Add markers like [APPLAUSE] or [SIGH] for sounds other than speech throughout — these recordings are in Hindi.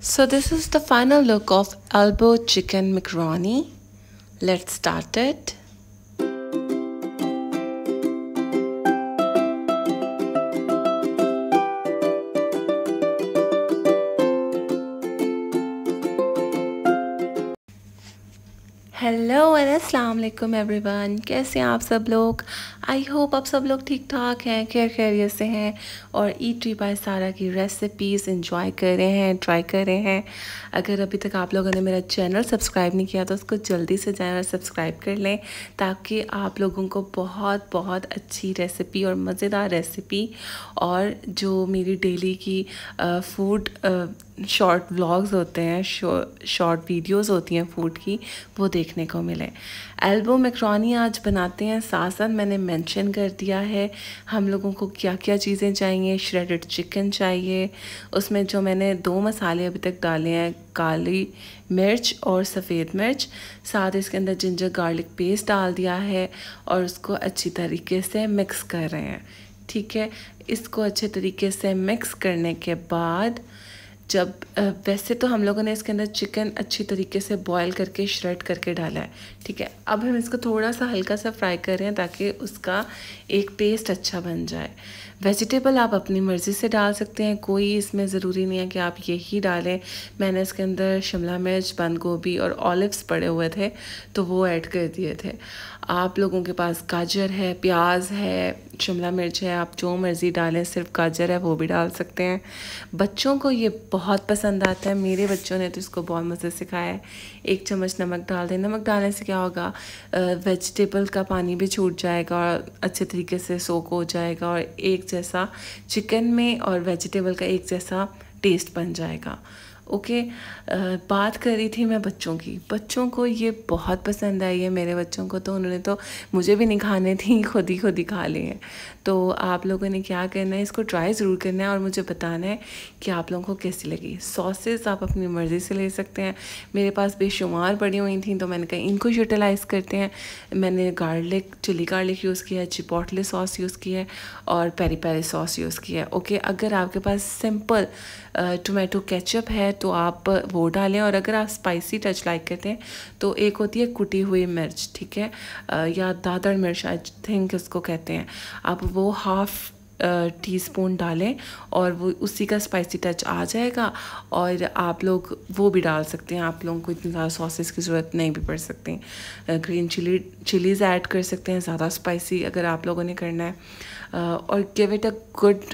So this is the final look of elbow chicken macaroni. Let's start it. Hello and अस्सलाम वालेकुम एवरीवन कैसे हैं आप सब लोग आई होप आप सब लोग ठीक ठाक हैं खैर खैरियत से हैं और ई ट्री बाय सारा की रेसिपीज़ इंजॉय कर रहे हैं ट्राई कर रहे हैं अगर अभी तक आप लोगों ने मेरा चैनल सब्सक्राइब नहीं किया तो उसको जल्दी से चैनल सब्सक्राइब कर लें ताकि आप लोगों को बहुत बहुत अच्छी रेसिपी और मज़ेदार रेसिपी और जो मेरी डेली की फ़ूड शॉर्ट व्लॉग्स होते हैं शॉर्ट वीडियोस होती हैं फूड की वो देखने को मिले एल्बो मैक्रोनी आज बनाते हैं साथ साथ मैंने मेंशन कर दिया है हम लोगों को क्या क्या चीज़ें चाहिए श्रेडेड चिकन चाहिए उसमें जो मैंने दो मसाले अभी तक डाले हैं काली मिर्च और सफ़ेद मिर्च साथ इसके अंदर जिंजर गार्लिक पेस्ट डाल दिया है और उसको अच्छी तरीके से मिक्स कर रहे हैं ठीक है इसको अच्छे तरीके से मिक्स करने के बाद जब वैसे तो हम लोगों ने इसके अंदर चिकन अच्छी तरीके से बॉईल करके श्रेड करके डाला है ठीक है अब हम इसको थोड़ा सा हल्का सा फ्राई कर रहे हैं ताकि उसका एक टेस्ट अच्छा बन जाए वेजिटेबल आप अपनी मर्ज़ी से डाल सकते हैं कोई इसमें ज़रूरी नहीं है कि आप यही डालें मैंने इसके अंदर शिमला मिर्च बंद गोभी और ऑलिव्स पड़े हुए थे तो वो ऐड कर दिए थे आप लोगों के पास गाजर है प्याज है शिमला मिर्च है आप जो मर्ज़ी डालें सिर्फ गाजर है वो भी डाल सकते हैं बच्चों को ये बहुत पसंद आता है मेरे बच्चों ने तो इसको बहुत मज़े से खाया है एक चम्मच नमक डाल दें नमक डालने से क्या होगा वेजिटेबल का पानी भी छूट जाएगा और अच्छे तरीके से सोक हो जाएगा और एक जैसा चिकन में और वेजिटेबल का एक जैसा टेस्ट बन जाएगा ओके okay, बात कर रही थी मैं बच्चों की बच्चों को ये बहुत पसंद आई है मेरे बच्चों को तो उन्होंने तो मुझे भी नहीं खाने थी [LAUGHS] खुद ही खुद ही खा ली हैं तो आप लोगों ने क्या करना है इसको ट्राई ज़रूर करना है और मुझे बताना है कि आप लोगों को कैसी लगी सॉसेस आप अपनी मर्ज़ी से ले सकते हैं मेरे पास बेशुमार पड़ी हुई थी तो मैंने कहा इनको यूटिलाइज़ करते हैं मैंने गार्लिक चिली गार्लिक यूज़ किया है चिपोटले सॉस यूज़ किया है और पेरी पेरी सॉस यूज़ किया है ओके अगर आपके पास सिंपल टोमेटो केचप है तो आप वो डालें और अगर आप स्पाइसी टच लाइक करते हैं तो एक होती है कुटी हुई मिर्च ठीक है या दादड़ मिर्च आई थिंक उसको कहते हैं आप वो हाफ़ टी स्पून डालें और वो उसी का स्पाइसी टच आ जाएगा और आप लोग वो भी डाल सकते हैं आप लोगों को इतनी ज़्यादा सॉसेस की ज़रूरत नहीं भी पड़ सकती ग्रीन चिली चिलीज़ ऐड कर सकते हैं ज़्यादा स्पाइसी अगर आप लोगों ने करना है और give it a good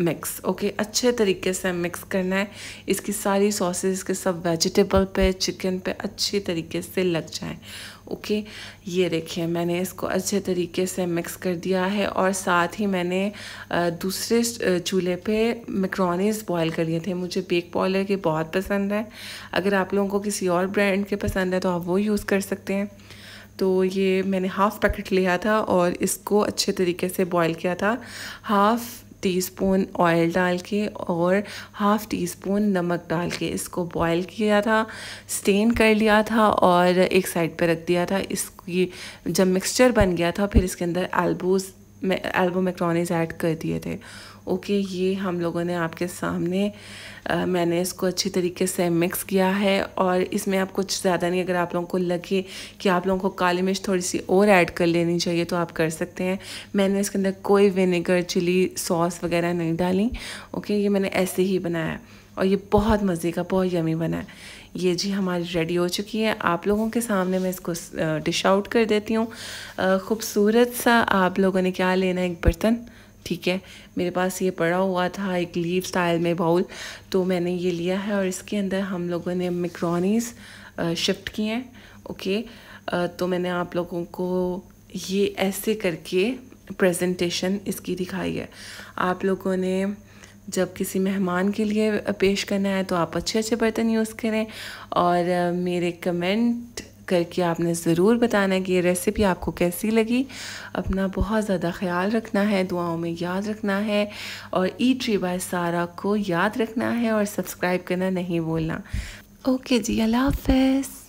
mix okay अच्छे तरीके से मिक्स करना है इसकी सारी सॉसेस के सब वेजिटेबल पे चिकन पे अच्छी तरीके से लग जाएं ओके ये देखिए मैंने इसको अच्छे तरीके से मिक्स कर दिया है और साथ ही मैंने दूसरे चूल्हे पे मेकरोनीस बॉईल कर लिए थे मुझे बेक बॉयलर के बहुत पसंद है अगर आप लोगों को किसी और ब्रांड के पसंद है तो आप वो यूज़ कर सकते हैं तो ये मैंने हाफ़ पैकेट लिया था और इसको अच्छे तरीके से बॉईल किया था हाफ़ टी स्पून ऑयल डाल के और हाफ़ टी स्पून नमक डाल के इसको बॉयल किया था स्टेन कर लिया था और एक साइड पर रख दिया था इसकी जब मिक्सचर बन गया था फिर इसके अंदर एल्बोज़ एल्बम मैक्रोनीज ऐड कर दिए थे ओके okay, ये हम लोगों ने आपके सामने आ, मैंने इसको अच्छी तरीके से मिक्स किया है और इसमें आप कुछ ज़्यादा नहीं अगर आप लोगों को लगे कि आप लोगों को काली मिर्च थोड़ी सी और ऐड कर लेनी चाहिए तो आप कर सकते हैं मैंने इसके अंदर कोई विनेगर चिली सॉस वगैरह नहीं डाली ओके okay, ये मैंने ऐसे ही बनाया और ये बहुत मज़े का बहुत यमी बना है ये जी हमारी रेडी हो चुकी है आप लोगों के सामने मैं इसको डिश आउट कर देती हूँ ख़ूबसूरत सा आप लोगों ने क्या लेना है एक बर्तन ठीक है मेरे पास ये पड़ा हुआ था एक लीव स्टाइल में बाउल तो मैंने ये लिया है और इसके अंदर हम लोगों ने मिक्रोनीस शिफ्ट किए हैं ओके तो मैंने आप लोगों को ये ऐसे करके प्रेजेंटेशन इसकी दिखाई है आप लोगों ने जब किसी मेहमान के लिए पेश करना है तो आप अच्छे अच्छे बर्तन यूज़ करें और मेरे कमेंट करके आपने ज़रूर बताना कि ये रेसिपी आपको कैसी लगी अपना बहुत ज़्यादा ख्याल रखना है दुआओं में याद रखना है और ई ट्री बाय सारा को याद रखना है और सब्सक्राइब करना नहीं भूलना ओके जी अल्लाह हाफ